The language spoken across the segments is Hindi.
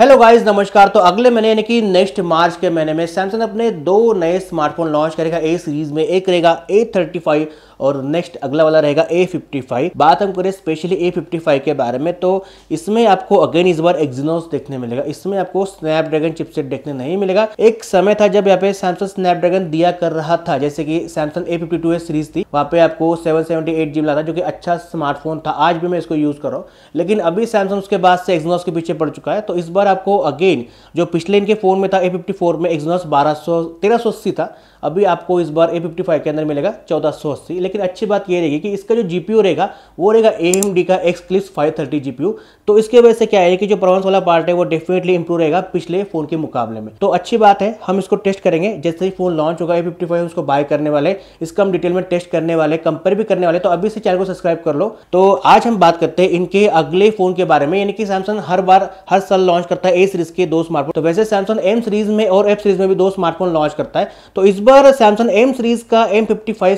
हेलो गाइस नमस्कार तो अगले महीने यानी कि नेक्स्ट मार्च के महीने में सैमसंग अपने दो नए स्मार्टफोन लॉन्च करेगा ए सीरीज में एक रहेगा ए थर्टी फाइव और नेक्स्ट अगला वाला रहेगा ए फिफ्टी फाइव बात हम करें स्पेशली ए फिफ्टी फाइव के बारे में तो इसमें आपको अगेन इस बार एक्जिनोस देखने मिलेगा इसमें आपको स्नैपड्रैगन चिपसेट देखने नहीं मिलेगा एक समय था जब यहाँ पे सैमसंग स्नैपड्रैगन दिया कर रहा था जैसे कि Samsung A fifty two series थी वहाँ पे आपको सेवन सेवेंटी एट जीबी था जो कि अच्छा स्मार्टफोन था आज भी मैं इसको यूज कर रहा हूँ लेकिन अभी सैमसंग उसके बाद से एक्जिनोस के पीछे पड़ चुका है तो इस बार आपको अगेन जो पिछले इनके फोन में था ए फिफ्टी फोर में एक्जिनोस बारह सौ तेरह सौ अस्सी था अभी आपको इस बार ए फिफ्टी फाइव के अंदर मिलेगा चौदह सौ अस्सी लेकिन अच्छी बात ये रहेगी कि इसका जो जी रहेगा वो रहेगा ए का Xclipse five thirty GPU तो इसके वजह से क्या है कि जो परफॉर्मेंस वाला पार्ट है वो डेफिनेटली इंप्रूव रहेगा पिछले फोन के मुकाबले में तो अच्छी बात है हम इसको टेस्ट करेंगे जैसे ही फोन लॉन्च होगा ए फिफ्टी फाइव उसको बाय करने वाले इसका हम डिटेल में टेस्ट करने वाले कंपेयर भी करने वाले तो अभी से चैनल को सब्सक्राइब कर लो तो आज हम बात करते हैं इनके अगले फोन के बारे में यानी कि सैमसंग हर बार हर साल लॉन्च करता है ए सीरीज के दो स्मार्टफोन तो वैसे सैमसंग एम सीरीज में और एफ सीरीज में भी दो स्मार्टफोन लॉन्च करता है तो इस बार सैमसंग एम सीरीज का एम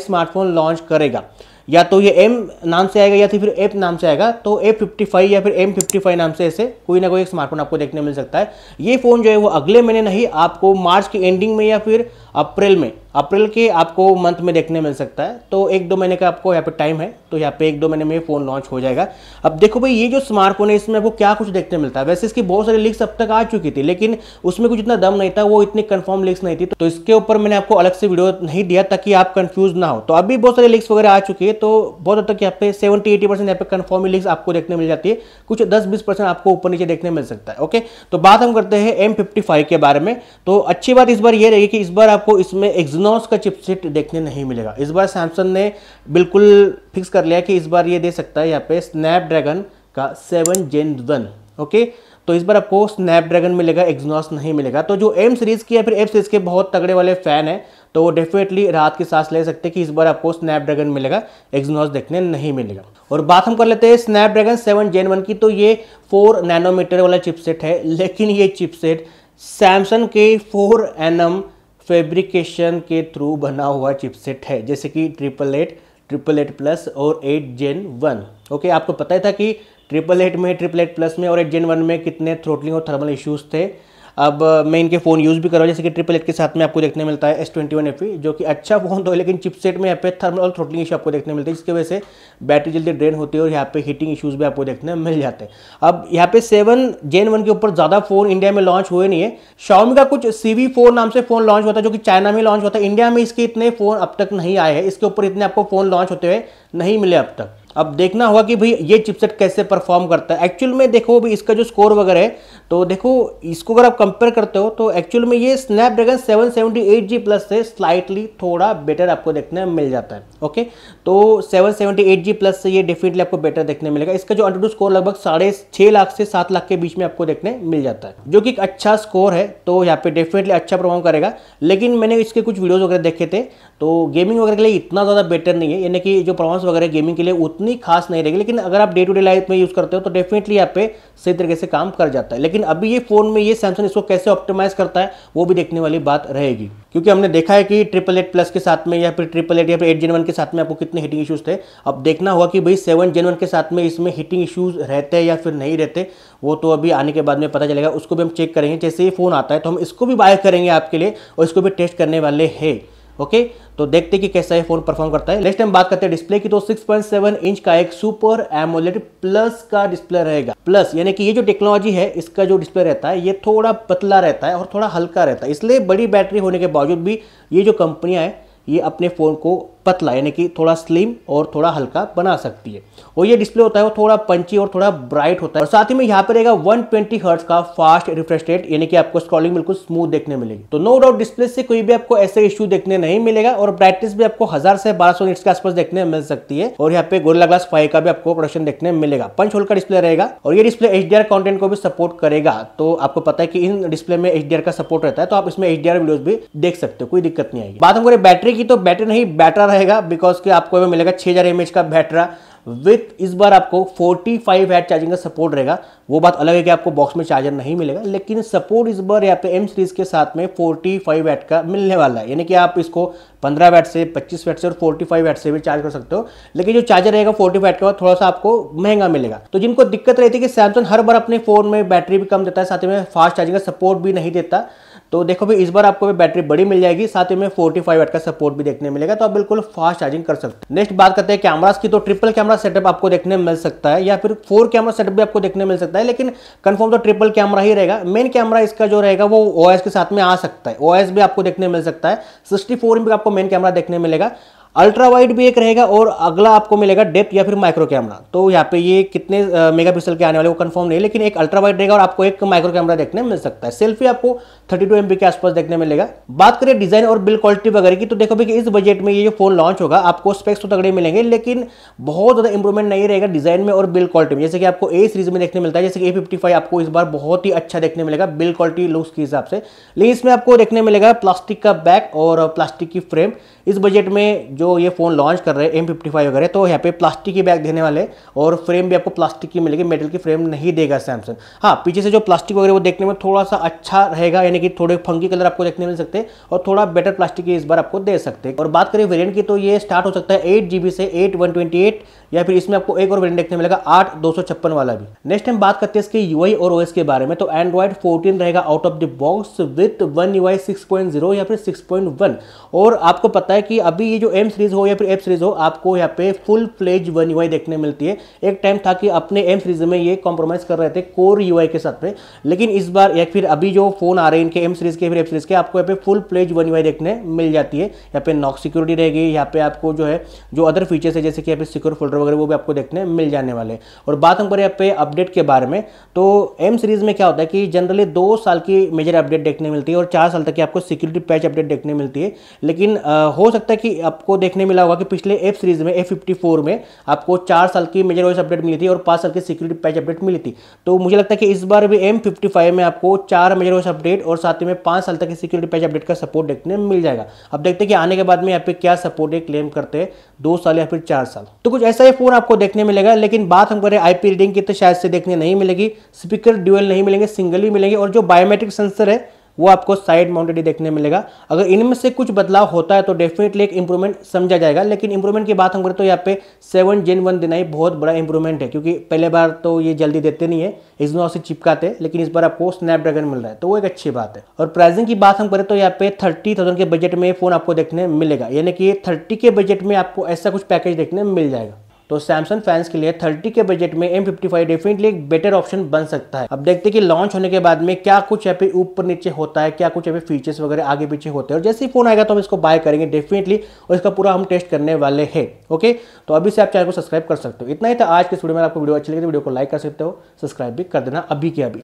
स्मार्टफोन लॉन्च करेगा या तो ये एम नाम से आएगा या तो फिर एप नाम से आएगा तो ए फिफ्टी फाइव या फिर एम फिफ्टी फाइव नाम से ऐसे कोई ना कोई एक स्मार्टफोन आपको देखने मिल सकता है ये फ़ोन जो है वो अगले महीने नहीं आपको मार्च की एंडिंग में या फिर अप्रैल में अप्रैल के आपको मंथ में देखने मिल सकता है तो एक दो महीने का आपको यहाँ पे टाइम है तो यहाँ पे एक दो महीने में फ़ोन लॉन्च हो जाएगा अब देखो भाई ये जो स्मार्टफोन है इसमें आपको क्या कुछ देखने मिलता है वैसे इसकी बहुत सारी लिक्स अब तक आ चुकी थी लेकिन उसमें कुछ इतना दम नहीं था वो इतनी कन्फर्म लिक्स नहीं थी तो इसके ऊपर मैंने आपको अलग से वीडियो नहीं दिया ताकि आप कन्फ्यूज ना हो तो अभी बहुत सारी लिक्स वगैरह आ चुकी है तो बहुत हद तक यहाँ पे सेवेंटी एटी परसेंट यहाँ पे कन्फर्म लीक्स आपको देखने मिल जाती है कुछ दस बीस परसेंट आपको ऊपर नीचे देखने मिल सकता है ओके तो बात हम करते हैं एम के बारे में तो अच्छी बात इस बार ये रही कि इस बार आप आपको इसमें एक्जनॉस का चिपसेट देखने नहीं मिलेगा इस बार सैमसंग ने बिल्कुल फिक्स कर लिया कि इस बार ये दे सकता है यहाँ पे स्नैपड्रैगन का सेवन जेन वन ओके तो इस बार आपको स्नैपड्रैगन मिलेगा एक्जनॉस नहीं मिलेगा तो जो एम सीरीज़ की या फिर एफ सीरीज़ के बहुत तगड़े वाले फ़ैन है तो वो डेफिनेटली रात की सांस ले सकते हैं कि इस बार आपको स्नैपड्रैगन मिलेगा एक्जनॉस देखने नहीं मिलेगा और बात हम कर लेते हैं स्नैपड्रैगन सेवन जेन वन की तो ये फोर नैनोमीटर वाला चिपसेट है लेकिन ये चिपसेट सैमसंग के फोर एनम फेब्रिकेशन के थ्रू बना हुआ चिपसेट है जैसे कि triple eight triple eight plus और एट जेन वन ओके आपको पता ही था कि ट्रिपल एट में ट्रिपल एट प्लस में और एट जेन वन में कितने थ्रोटलिंग और थर्मल इश्यूज थे अब मैं इनके फ़ोन यूज़ भी कर रहा हूँ जैसे कि ट्रिपल एट के साथ में आपको देखने मिलता है एस ट्वेंटी वन जो कि अच्छा फ़ोन तो है लेकिन चिपसेट में यहाँ पे थर्मल और थ्रोटलिंग इशू आपको देखने मिलते हैं जिसकी वजह से बैटरी जल्दी ड्रेन होती है और यहाँ पे हीटिंग इशूज़ भी आपको देखने मिल जाते हैं अब यहाँ पे सेवन जेन वन के ऊपर ज़्यादा फ़ोन इंडिया में लॉन्च हुए नहीं है शॉम का कुछ सी वी फोर नाम से फ़ोन लॉन्च होता है जो कि चाइना में लॉन्च होता है इंडिया में इसके इतने फ़ोन अब तक नहीं आए हैं इसके ऊपर इतने आपको फ़ोन लॉन्च होते हुए नहीं मिले अब तक अब देखना होगा कि भाई ये चिपसेट कैसे परफॉर्म करता है एक्चुअल में देखो भी इसका जो स्कोर वगैरह है तो देखो इसको अगर आप कंपेयर करते हो तो एक्चुअल में ये स्नैपड्रैगन एट जी प्लस से स्लाइटली थोड़ा बेटर आपको देखने में मिल जाता है ओके तो एट जी प्लस से ये डेफिनेटली आपको बेटर देखने मिलेगा इसका जो अंडरडू स्कोर लगभग साढ़े छः लाख से सात लाख के बीच में आपको देखने मिल जाता है जो कि एक अच्छा स्कोर है तो यहाँ पे डेफिनेटली अच्छा परफॉर्म करेगा लेकिन मैंने इसके कुछ वीडियोज़ वगैरह देखे थे तो गेमिंग वगैरह के लिए इतना ज़्यादा बेटर नहीं है यानी कि जो परफॉर्मेंस वगैरह गेमिंग के लिए उतना उतनी खास नहीं रहेगी लेकिन अगर आप डे टू डे लाइफ में यूज़ करते हो तो डेफिनेटली आप पे सही तरीके से काम कर जाता है लेकिन अभी ये फ़ोन में ये सैमसंग इसको कैसे ऑप्टिमाइज़ करता है वो भी देखने वाली बात रहेगी क्योंकि हमने देखा है कि ट्रिपल एट प्लस के साथ में या फिर ट्रिपल एट या फिर एट जेन वन के साथ में आपको कितने हीटिंग इशूज़ थे अब देखना होगा कि भाई सेवन जेन वन के साथ में इसमें हीटिंग इशूज़ रहते हैं या फिर नहीं रहते वो तो अभी आने के बाद में पता चलेगा उसको भी हम चेक करेंगे जैसे ये फ़ोन आता है तो हम इसको भी बाय करेंगे आपके लिए और इसको भी टेस्ट करने वाले हैं ओके तो देखते कि कैसा ये फोन परफॉर्म करता है नेक्स्ट टाइम बात करते हैं डिस्प्ले की तो 6.7 इंच का एक सुपर एमोलेट प्लस का डिस्प्ले रहेगा प्लस यानी कि ये जो टेक्नोलॉजी है इसका जो डिस्प्ले रहता है ये थोड़ा पतला रहता है और थोड़ा हल्का रहता है इसलिए बड़ी बैटरी होने के बावजूद भी ये जो कंपनियां हैं ये अपने फ़ोन को पतला यानी कि थोड़ा स्लिम और थोड़ा हल्का बना सकती है और ये डिस्प्ले होता है वो थोड़ा पंची और थोड़ा ब्राइट होता है और साथ ही में यहाँ पर रहेगा 120 ट्वेंटी का फास्ट रिफ्रेश रेट यानी कि आपको स्क्रॉलिंग बिल्कुल स्मूथ देखने मिलेगी तो नो डाउट डिस्प्ले से कोई भी आपको ऐसे इश्यू देखने नहीं मिलेगा और ब्राइटनेस भी आपको हजार से बारह सौ के आसपास देखने मिल सकती है और यहाँ पे गोरला ग्लास फाइव का भी आपको प्रोडक्शन देखने मिलेगा पंच होल का डिस्प्ले रहेगा और ये डिस्प्ले एच कंटेंट को भी सपोर्ट करेगा तो आपको पता है कि इन डिस्प्ले में एच का सपोर्ट रहता है तो आप इसमें एच वीडियोस भी देख सकते हो कोई दिक्कत नहीं आएगी बात हम करें बैटरी की तो बैटरी नहीं बैटर रहेगा बिकॉज कि आपको यहाँ मिलेगा छः हज़ार एम का बैटरा विथ इस बार आपको 45 फाइव हैट चार्जिंग का सपोर्ट रहेगा वो बात अलग है कि आपको बॉक्स में चार्जर नहीं मिलेगा लेकिन सपोर्ट इस बार यहाँ पे एम सीरीज के साथ में 45 फाइव वैट का मिलने वाला है यानी कि आप इसको 15 वैट से 25 वैट से और 45 फाइव वैट से भी चार्ज कर सकते हो लेकिन जो चार्जर रहेगा 40 वैट का थोड़ा सा आपको महंगा मिलेगा तो जिनको दिक्कत रहती है कि सैमसंग हर बार अपने फोन में बैटरी भी कम देता है साथ में फास्ट चार्जिंग का सपोर्ट भी नहीं देता तो देखो भाई इस बार आपको बैटरी बड़ी मिल जाएगी साथ ही में फोर्टी फाइव का सपोर्ट भी देखने मिलेगा तो आप बिल्कुल फास्ट चार्जिंग कर सकते हैं नेक्स्ट बात करते हैं कैमरास की तो ट्रिपल कैमरा सेटअप आपको देखने मिल सकता है या फिर फोर कैमरा सेटअप भी आपको देखने मिल सकता है लेकिन कंफर्म तो ट्रिपल कैमरा ही रहेगा मेन कैमरा इसका जो रहेगा वो ओ के साथ में आ सकता है ओ भी आपको देखने मिल सकता है सिक्सटी फोर आपको मेन कैमरा देखने मिलेगा अल्ट्रा वाइड भी एक रहेगा और अगला आपको मिलेगा डेप्थ या फिर माइक्रो कैमरा तो यहाँ पे ये कितने पिक्सल के आने वाले वो कंफर्म नहीं लेकिन एक अल्ट्रा वाइड रहेगा और आपको एक माइक्रो कैमरा देखने मिल सकता है सेल्फी आपको 32 टू के आसपास देखने मिलेगा बात करें डिजाइन और बिल क्वालिटी वगैरह की तो देखो भाई इस बजट में ये जो फोन लॉन्च होगा आपको स्पेक्स तो तगड़े मिलेंगे लेकिन बहुत ज्यादा इंप्रूवमेंट नहीं रहेगा डिजाइन में और बिल क्वालिटी में जैसे कि आपको ए सीरीज में देखने मिलता है जैसे कि ए आपको इस बार बहुत ही अच्छा देखने मिलेगा बिल क्वालिटी लुक्स के हिसाब से लेकिन इसमें आपको देखने मिलेगा प्लास्टिक का बैक और प्लास्टिक की फ्रेम इस बजट में जो जो ये फ़ोन लॉन्च कर रहे हैं एम फिफ्टी फाइव वगैरह तो यहाँ पे प्लास्टिक की बैग देने वाले और फ्रेम भी आपको प्लास्टिक की मिलेगी मेटल की फ्रेम नहीं देगा सैमसंग हाँ पीछे से जो प्लास्टिक वगैरह वो देखने में थोड़ा सा अच्छा रहेगा यानी कि थोड़े फंकी कलर आपको देखने मिल सकते हैं और थोड़ा बेटर प्लास्टिक इस बार आपको दे सकते हैं और बात करें वेरियंट की तो ये स्टार्ट हो सकता है एट से एट या फिर इसमें आपको एक और वेरियंट देखने मिलेगा आठ दो वाला भी नेक्स्ट हम बात करते हैं इसके यू और ओ के बारे में तो एंड्रॉइड फोर्टीन रहेगा out of the box with one U I या फिर सिक्स और आपको पता है कि अभी ये जो एम सीरीज हो या फिर एफ सीरीज हो आपको यहाँ पे फुल फ्लेज वन यू देखने मिलती है एक टाइम था कि अपने एम सीरीज में ये कॉम्प्रोमाइज कर रहे थे कोर यू के साथ पे लेकिन इस बार या फिर अभी जो फोन आ रहे हैं इनके एम सीरीज के फिर एफ सीरीज के आपको यहाँ पे फुल फ्लेज वन यू देखने मिल जाती है यहाँ पे नॉक सिक्योरिटी रहेगी यहाँ पे आपको जो है जो अदर फीचर्स है जैसे कि यहाँ पे सिक्योर फोल्डर वगैरह वो भी आपको देखने मिल जाने वाले और बात हम करें यहाँ पे अपडेट के बारे में तो एम सीरीज में क्या होता है कि जनरली दो साल की मेजर अपडेट देखने मिलती है और चार साल तक की आपको सिक्योरिटी पैच अपडेट देखने मिलती है लेकिन आ, हो सकता है कि आपको देखने मिला होगा कि पिछले एफ सीरीज में एफ फिफ्टी फोर में आपको चार साल की मेजर वॉइस अपडेट मिली थी और पांच साल की सिक्योरिटी पैच अपडेट मिली थी तो मुझे लगता है कि इस बार भी एम फिफ्टी फाइव में आपको चार मेजर वॉइस अपडेट और साथ ही में पांच साल तक की सिक्योरिटी पैच अपडेट का सपोर्ट देखने मिल जाएगा अब देखते हैं कि आने के बाद में यहाँ पे क्या सपोर्ट है क्लेम करते हैं दो साल या फिर चार साल तो कुछ ऐसा ही फोन आपको देखने मिलेगा लेकिन बात हम करें आईपी रीडिंग की तो शायद से देखने नहीं मिलेगी स्पीकर ड्यूएल नहीं मिलेंगे सिंगल ही मिलेंगे और जो बायोमेट्रिक सेंसर है वो आपको साइड माउंटेड ही देखने मिलेगा अगर इनमें से कुछ बदलाव होता है तो डेफिनेटली एक इंप्रूवमेंट समझा जाएगा लेकिन इंप्रूवमेंट की बात हम करें तो यहाँ पे सेवन जेन वन देना ही बहुत बड़ा इंप्रूवमेंट है क्योंकि पहले बार तो ये जल्दी देते नहीं है दिनों से चिपकाते लेकिन इस बार आपको स्नैपड्रैगन मिल रहा है तो वो एक अच्छी बात है और प्राइसिंग की बात हम करें तो यहाँ पे थर्टी थाउजेंड के बजट में फोन आपको देखने मिलेगा यानी कि थर्टी के बजट में आपको ऐसा कुछ पैकेज देखने मिल जाएगा तो सैमसंग फैंस के लिए 30 के बजट में एम फिफ्टी फाइव डेफिनेटली एक बेटर ऑप्शन बन सकता है अब देखते हैं कि लॉन्च होने के बाद में क्या कुछ यहाँ पे ऊपर नीचे होता है क्या कुछ यहाँ पे फीचर्स वगैरह आगे पीछे होते हैं और जैसे ही फोन आएगा तो हम इसको बाय करेंगे डेफिनेटली और इसका पूरा हम टेस्ट करने वाले हैं ओके तो अभी से आप चैनल को सब्सक्राइब कर सकते हो इतना ही था आज के वीडियो में आपको वीडियो अच्छी लगी तो वीडियो को लाइक कर सकते हो सब्सक्राइब भी कर देना अभी के अभी